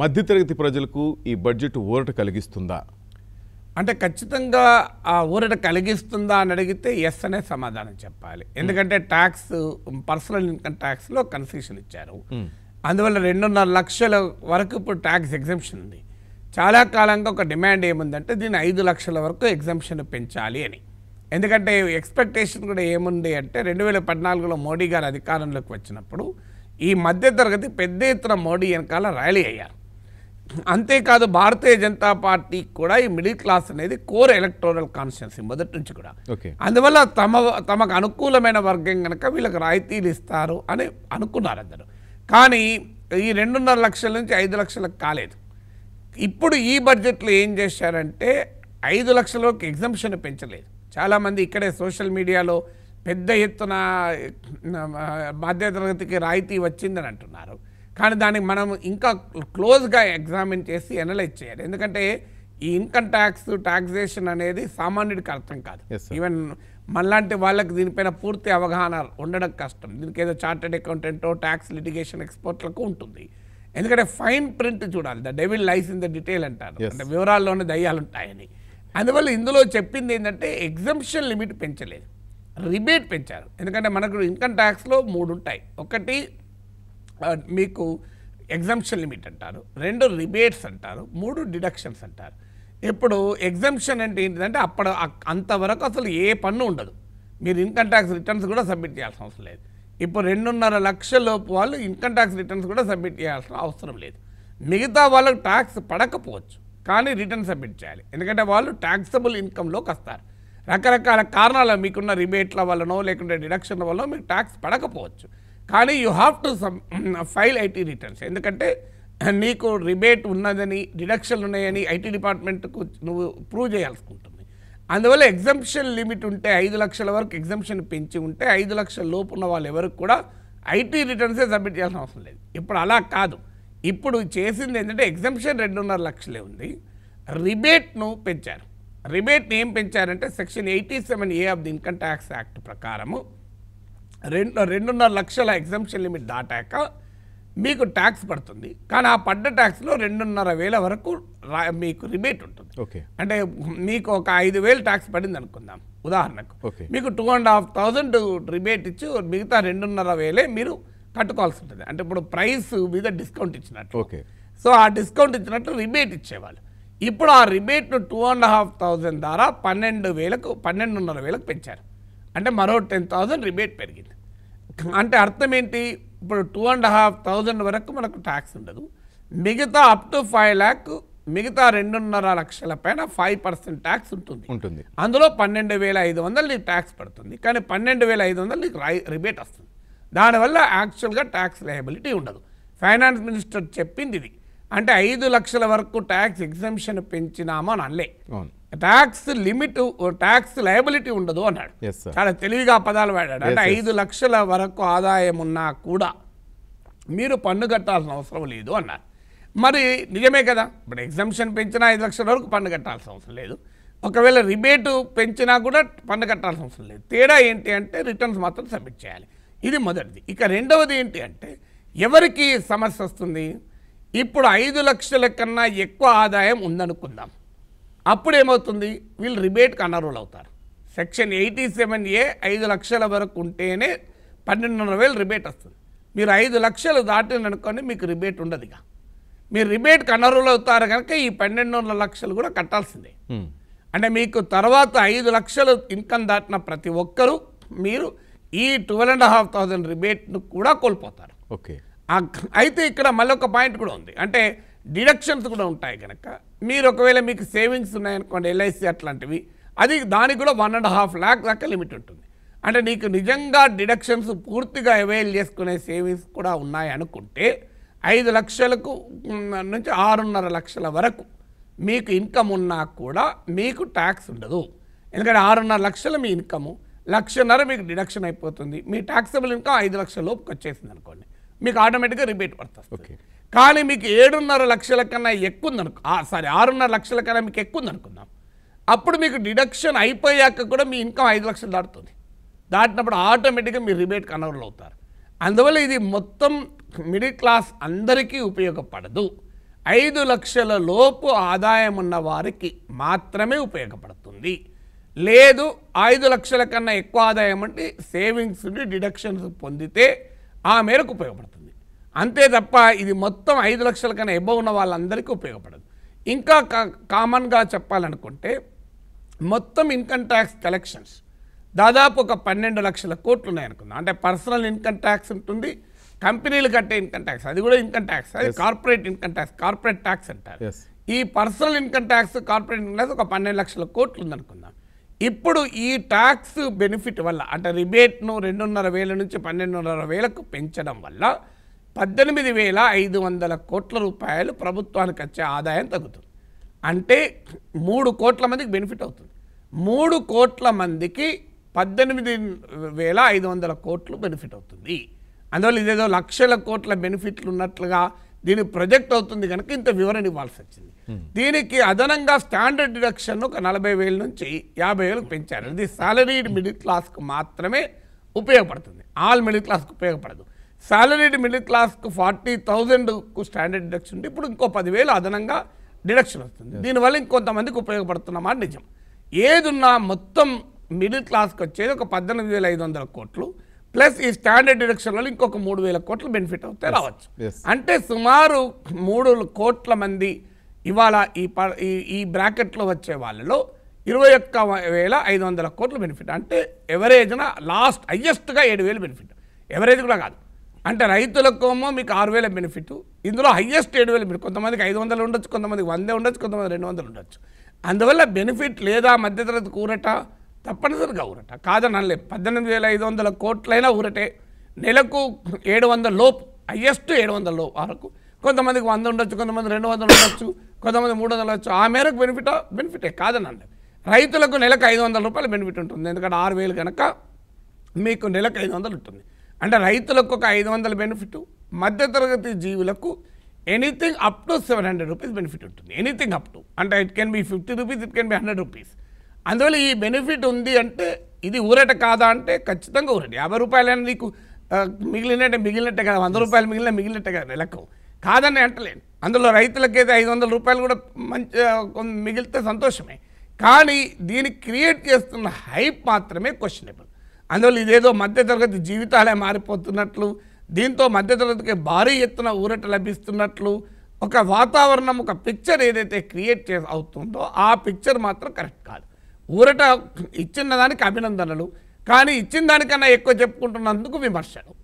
మధ్యతరగతి ప్రజలకు ఈ బడ్జెట్ ఊరట కలిగిస్తుందా అంటే ఖచ్చితంగా ఆ ఊరట కలిగిస్తుందా అని అడిగితే ఎస్ అనే సమాధానం చెప్పాలి ఎందుకంటే ట్యాక్స్ పర్సనల్ ఇన్కమ్ ట్యాక్స్లో కన్సెషన్ ఇచ్చారు అందువల్ల రెండున్నర లక్షల వరకు ఇప్పుడు ట్యాక్స్ ఎగ్జంప్షన్ ఉంది చాలా కాలంగా ఒక డిమాండ్ ఏముందంటే దీన్ని ఐదు లక్షల వరకు ఎగ్జంప్షన్ పెంచాలి అని ఎందుకంటే ఎక్స్పెక్టేషన్ కూడా ఏముంది అంటే రెండు వేల పద్నాలుగులో మోడీ గారు అధికారంలోకి వచ్చినప్పుడు ఈ మధ్యతరగతి పెద్ద ఎత్తున మోడీ వెనకాల ర్యాలీ అయ్యారు అంతేకాదు భారతీయ జనతా పార్టీ కూడా ఈ మిడిల్ క్లాస్ అనేది కోర్ ఎలక్టోరల్ కాన్స్టిట్యున్సీ మొదటి నుంచి కూడా అందువల్ల తమ తమకు అనుకూలమైన వర్గం కనుక వీళ్ళకి రాయితీలు ఇస్తారు అని అనుకున్నారు అందరు కానీ ఈ రెండున్నర లక్షల నుంచి ఐదు లక్షలకు కాలేదు ఇప్పుడు ఈ బడ్జెట్లో ఏం చేశారంటే ఐదు లక్షలకు ఎగ్జంప్షన్ పెంచలేదు చాలామంది ఇక్కడే సోషల్ మీడియాలో పెద్ద ఎత్తున మధ్యతరగతికి రాయితీ వచ్చిందని అంటున్నారు కానీ దానికి మనం ఇంకా క్లోజ్గా ఎగ్జామిన్ చేసి అనలైజ్ చేయాలి ఎందుకంటే ఈ ఇన్కమ్ ట్యాక్స్ ట్యాక్సేషన్ అనేది సామాన్యుడికి అర్థం కాదు ఈవెన్ మనలాంటి వాళ్ళకి దీనిపైన పూర్తి అవగాహన ఉండడం కష్టం దీనికి ఏదో చార్టెడ్ అకౌంటెంటో ట్యాక్స్ లిటిగేషన్ ఎక్స్పర్ట్లకు ఉంటుంది ఎందుకంటే ఫైన్ ప్రింట్ చూడాలి the devil lies in the detail అంటారు అంటే వివరాల్లోనే దయ్యాలు ఉంటాయని అందువల్ల ఇందులో చెప్పింది ఏంటంటే ఎగ్జంప్షన్ లిమిట్ పెంచలేదు రిబేట్ పెంచారు ఎందుకంటే మనకు ఇన్కమ్ ట్యాక్స్లో మూడు ఉంటాయి ఒకటి మీకు ఎగ్జంప్షన్ లిమిట్ అంటారు రెండు రిబేట్స్ అంటారు మూడు డిడక్షన్స్ అంటారు ఇప్పుడు ఎగ్జంప్షన్ అంటే ఏంటంటే అప్పుడు అంతవరకు అసలు ఏ పన్ను ఉండదు మీరు ఇన్కమ్ ట్యాక్స్ రిటర్న్స్ కూడా సబ్మిట్ చేయాల్సిన అవసరం లేదు ఇప్పుడు రెండున్నర లక్షల లోపు వాళ్ళు ఇన్కమ్ ట్యాక్స్ రిటర్న్స్ కూడా సబ్మిట్ చేయాల్సిన అవసరం లేదు మిగతా వాళ్ళకు ట్యాక్స్ పడకపోవచ్చు కానీ రిటర్న్ సబ్మిట్ చేయాలి ఎందుకంటే వాళ్ళు ట్యాక్సబుల్ ఇన్కంలోకి వస్తారు రకరకాల కారణాలు మీకున్న రిబేట్ల వల్లనో లేకుంటే డిడక్షన్ల వల్ల మీకు ట్యాక్స్ పడకపోవచ్చు కానీ you have to some file IT returns ఎందుకంటే నీకు రిబేట్ ఉన్నదని డిడక్షన్లు ఉన్నాయని ఐటీ డిపార్ట్మెంట్కు నువ్వు ప్రూవ్ చేయాల్సి ఉంటుంది అందువల్ల ఎగ్జంప్షన్ లిమిట్ ఉంటే ఐదు లక్షల వరకు ఎగ్జంప్షన్ పెంచి ఉంటే ఐదు లక్షల లోపు ఉన్న వాళ్ళు ఎవరికి కూడా ఐటీ రిటర్న్సే సబ్మిట్ చేయాల్సిన అవసరం లేదు ఇప్పుడు అలా కాదు ఇప్పుడు చేసింది ఏంటంటే ఎగ్జంప్షన్ రెండున్నర లక్షలే ఉంది రిబేట్ను పెంచారు రిబేట్ని ఏం పెంచారంటే section eighty seven A of the income tax act ప్రకారము రెండు రెండున్నర లక్షల ఎగ్జంప్షన్ లిమిట్ దాటాక మీకు ట్యాక్స్ పడుతుంది కానీ ఆ పడ్డ ట్యాక్స్లో రెండున్నర వేల వరకు మీకు రిబేట్ ఉంటుంది ఓకే అంటే మీకు ఒక ఐదు వేలు ట్యాక్స్ పడింది అనుకుందాం ఉదాహరణకు మీకు two and half thousand rebate ఇచ్చి మిగతా రెండున్నర వేలే మీరు కట్టుకోవాల్సి ఉంటుంది అంటే ఇప్పుడు ప్రైస్ మీద డిస్కౌంట్ ఇచ్చినట్టు ఓకే సో ఆ డిస్కౌంట్ ఇచ్చినట్టు రిబేట్ ఇచ్చేవాళ్ళు ఇప్పుడు ఆ రిబేట్ను టూ అండ్ హాఫ్ థౌజండ్ ద్వారా పన్నెండు వేలకు పన్నెండున్నర వేలకు పెంచారు అంటే మరో టెన్ థౌజండ్ రిబేట్ పెరిగింది అంటే అర్థం ఏంటి ఇప్పుడు టూ అండ్ హాఫ్ థౌజండ్ వరకు మనకు ట్యాక్స్ ఉండదు మిగతా అప్ టు ఫైవ్ ల్యాక్ మిగతా రెండున్నర లక్షల పైన ఫైవ్ పర్సెంట్ ట్యాక్స్ ఉంటుంది ఉంటుంది అందులో పన్నెండు వేల ఐదు వందలు నీకు ట్యాక్స్ పడుతుంది కానీ పన్నెండు వేల ఐదు వందలు నీకు రిబేట్ వస్తుంది దానివల్ల యాక్చువల్గా ట్యాక్స్ లయబిలిటీ ఉండదు ఫైనాన్స్ మినిస్టర్ చెప్పింది ఇది అంటే ఐదు లక్షల వరకు ట్యాక్స్ ఎగ్జామ్షన్ పెంచినామా అని అనలే ట్యాక్స్ లిమిట్ ట్యాక్స్ లయబిలిటీ ఉండదు అన్నాడు చాలా తెలివిగా పదాలు వాడాడు అంటే ఐదు లక్షల వరకు ఆదాయం ఉన్నా కూడా మీరు పన్ను కట్టాల్సిన అవసరం లేదు అన్నారు మరి నిజమే కదా ఇప్పుడు ఎగ్జామ్షన్ పెంచినా ఐదు లక్షల వరకు పన్ను కట్టాల్సిన అవసరం లేదు ఒకవేళ రిబేటు పెంచినా కూడా పన్ను కట్టాల్సిన అవసరం లేదు తేడా ఏంటి అంటే రిటర్న్స్ మాత్రం సబ్మిట్ చేయాలి ఇది మొదటిది ఇక రెండవది ఏంటి అంటే ఎవరికి సమస్య వస్తుంది ఇప్పుడు ఐదు లక్షల కన్నా ఎక్కువ ఆదాయం ఉందనుకుందాం అప్పుడు ఏమవుతుంది వీళ్ళు రిబేట్కి అనర్హులు అవుతారు సెక్షన్ ఎయిటీ సెవెన్ ఏ ఐదు లక్షల వరకు ఉంటేనే పన్నెండున్నర వేలు రిబేట్ వస్తుంది మీరు ఐదు లక్షలు దాటిననుకొని మీకు రిబేట్ ఉండదు ఇక మీరు రిబేట్కి అనర్హులు అవుతారు కనుక ఈ పన్నెండున్నర లక్షలు కూడా కట్టాల్సిందే అంటే మీకు తర్వాత ఐదు లక్షలు ఇన్కమ్ దాటిన ప్రతి ఒక్కరూ మీరు ఈ ట్వెల్వ్ అండ్ హాఫ్ థౌజండ్ రిబేట్ను కూడా కోల్పోతారు ఓకే అయితే ఇక్కడ మళ్ళీ ఒక పాయింట్ కూడా ఉంది అంటే డిడక్షన్స్ కూడా ఉంటాయి కనుక మీరు ఒకవేళ మీకు సేవింగ్స్ ఉన్నాయనుకోండి ఎల్ఐసి అట్లాంటివి అది దానికి కూడా వన్ అండ్ హాఫ్ ల్యాక్ దాకా లిమిట్ ఉంటుంది అంటే నీకు నిజంగా డిడక్షన్స్ పూర్తిగా అవైల్ చేసుకునే సేవింగ్స్ కూడా ఉన్నాయనుకుంటే ఐదు లక్షలకు నుంచి ఆరున్నర లక్షల వరకు మీకు ఇన్కమ్ ఉన్నా కూడా మీకు ట్యాక్స్ ఉండదు ఎందుకంటే ఆరున్నర లక్షలు మీ ఇన్కము లక్షన్నర మీకు డిడక్షన్ అయిపోతుంది మీ ట్యాక్సబుల్ ఇన్కమ్ ఐదు లక్షల లోపుకి వచ్చేసింది అనుకోండి మీకు ఆటోమేటిక్గా రిబేట్ పడుతుంది ఓకే కానీ మీకు ఏడున్నర లక్షల కన్నా ఎక్కువ ఉందనుకు సారీ ఆరున్నర లక్షల కన్నా మీకు ఎక్కువ ఉందనుకుందాం అప్పుడు మీకు డిడక్షన్ అయిపోయాక కూడా మీ ఇన్కమ్ ఐదు లక్షలు దాటుతుంది దాటినప్పుడు ఆటోమేటిక్గా మీరు రిబేట్ కన్వర్లు అవుతారు అందువల్ల ఇది మొత్తం మిడిల్ క్లాస్ అందరికీ ఉపయోగపడదు ఐదు లక్షల లోపు ఆదాయం ఉన్న వారికి మాత్రమే ఉపయోగపడుతుంది లేదు ఐదు లక్షల కన్నా ఎక్కువ ఆదాయం అంటే సేవింగ్స్ డిడక్షన్స్ పొందితే ఆ మేరకు ఉపయోగపడుతుంది అంతే తప్ప ఇది మొత్తం ఐదు లక్షల కన్నా ఎబ్బో ఉన్న వాళ్ళందరికీ ఉపయోగపడదు ఇంకా కామన్గా చెప్పాలనుకుంటే మొత్తం ఇన్కమ్ ట్యాక్స్ కలెక్షన్స్ దాదాపు ఒక పన్నెండు లక్షల కోట్లు ఉన్నాయనుకుందాం అంటే పర్సనల్ ఇన్కమ్ ట్యాక్స్ ఉంటుంది కంపెనీలు కట్టే ఇన్కమ్ ట్యాక్స్ అది కూడా ఇన్కమ్ ట్యాక్స్ అది corporate income tax corporate tax అంటారు ఈ personal income tax corporate income ఒక పన్నెండు లక్షల కోట్లు ఉందనుకుందాం ఇప్పుడు ఈ ట్యాక్స్ బెనిఫిట్ వల్ల అంటే రిబేట్ను రెండున్నర వేల నుంచి పన్నెండున్నర వేలకు పెంచడం వల్ల పద్దెనిమిది వేల ఐదు వందల కోట్ల రూపాయలు ప్రభుత్వానికి వచ్చే ఆదాయం తగ్గుతుంది అంటే మూడు కోట్ల మందికి బెనిఫిట్ అవుతుంది మూడు కోట్ల మందికి పద్దెనిమిది వేల ఐదు వందల కోట్లు బెనిఫిట్ అవుతుంది అందువల్ల ఇదేదో లక్షల కోట్ల బెనిఫిట్లు ఉన్నట్లుగా దీని ప్రొజెక్ట్ అవుతుంది కనుక ఇంత వివరణ ఇవ్వాల్సి వచ్చింది దీనికి అదనంగా స్టాండర్డ్ డిడక్షన్ ఒక నలభై వేల నుంచి యాభై వేలకు పెంచారు ఇది సాలరీడ్ మిడిల్ క్లాస్కు మాత్రమే ఉపయోగపడుతుంది ఆల్ మిడిల్ క్లాస్కి ఉపయోగపడదు శాలరీడ్ మిడిల్ క్లాస్కు ఫార్టీ థౌజండ్కు స్టాండర్డ్ డిడక్షన్ ఉంటే ఇప్పుడు ఇంకో పదివేలు అదనంగా డిడక్షన్ వస్తుంది దీనివల్ల ఇంకొంతమందికి ఉపయోగపడుతున్నమా నిజం ఏదున్నా మొత్తం మిడిల్ క్లాస్కి వచ్చేది ఒక పద్దెనిమిది వేల ఐదు వందల కోట్లు ప్లస్ ఈ స్టాండర్డ్ డిడక్షన్ వల్ల ఇంకొక మూడు వేల కోట్లు బెనిఫిట్ అవుతాయి రావచ్చు అంటే సుమారు మూడు కోట్ల మంది ఇవాళ ఈ ఈ బ్రాకెట్లో వచ్చే వాళ్ళలో ఇరవై ఒక్క వేల ఐదు వందల కోట్లు బెనిఫిట్ అంటే ఎవరేజ్న లాస్ట్ హయ్యెస్ట్గా ఏడు వేలు బెనిఫిట్ ఎవరేజ్ కూడా కాదు అంటే ఏమో మీకు ఆరు వేల బెనిఫిట్ ఇందులో హయ్యెస్ట్ ఏడు వేలు కొంతమందికి ఐదు వందలు ఉండొచ్చు కొంతమందికి వందే ఉండొచ్చు కొంతమంది రెండు వందలు ఉండొచ్చు అందువల్ల బెనిఫిట్ లేదా మధ్యతరగతి ఊరట తప్పనిసరిగా ఊరట కాదనలే పద్దెనిమిది వేల ఐదు వందల కోట్లైనా ఊరటే నెలకు ఏడు వందల లోపు హయ్యెస్ట్ ఏడు వందల లోపు వరకు కొంతమందికి వంద ఉండొచ్చు కొంతమంది రెండు వందలు ఉండొచ్చు కొంతమంది మూడు వందలు ఉండొచ్చు ఆ మేరకు బెనిఫిట్ బెనిఫిటే కాదనండి రైతులకు నెలకు ఐదు వందల రూపాయలు బెనిఫిట్ ఉంటుంది ఎందుకంటే ఆరు వేలు కనుక మీకు నెలకు ఐదు వందలు ఉంటుంది అంటే రైతులకు ఒక ఐదు వందల బెనిఫిట్ మధ్యతరగతి జీవులకు anything up to seven hundred rupees benefit ఉంటుంది ఎనీథింగ్ అప్ టు అంటే it can be fifty rupees it can be hundred rupees అందువల్ల ఈ బెనిఫిట్ ఉంది అంటే ఇది ఊరట కాదా అంటే ఖచ్చితంగా ఊరట యాభై రూపాయలు అయినా నీకు మిగిలినట్టే మిగిలినట్టే కదా వంద రూపాయలు మిగిలిన మిగిలినట్టే కదా లెక్క కాదని అంటలేను అందులో రైతులకి అయితే ఐదు వందల రూపాయలు కూడా మంచి మిగిలితే సంతోషమే కానీ దీన్ని క్రియేట్ చేస్తున్న హైప్ మాత్రమే క్వశ్చనబుల్ అందువల్ల ఇదేదో మధ్యతరగతి జీవితాలే మారిపోతున్నట్లు దీంతో మధ్యతరగతికి భారీ ఎత్తున ఊరట లభిస్తున్నట్లు ఒక వాతావరణం ఒక పిక్చర్ ఏదైతే క్రియేట్ చే అవుతుందో ఆ పిక్చర్ మాత్రం కరెక్ట్ కాదు ఊరట ఇచ్చిన దానికి అభినందనలు కానీ ఇచ్చిన దానికన్నా ఎక్కువ చెప్పుకుంటున్నందుకు విమర్శలు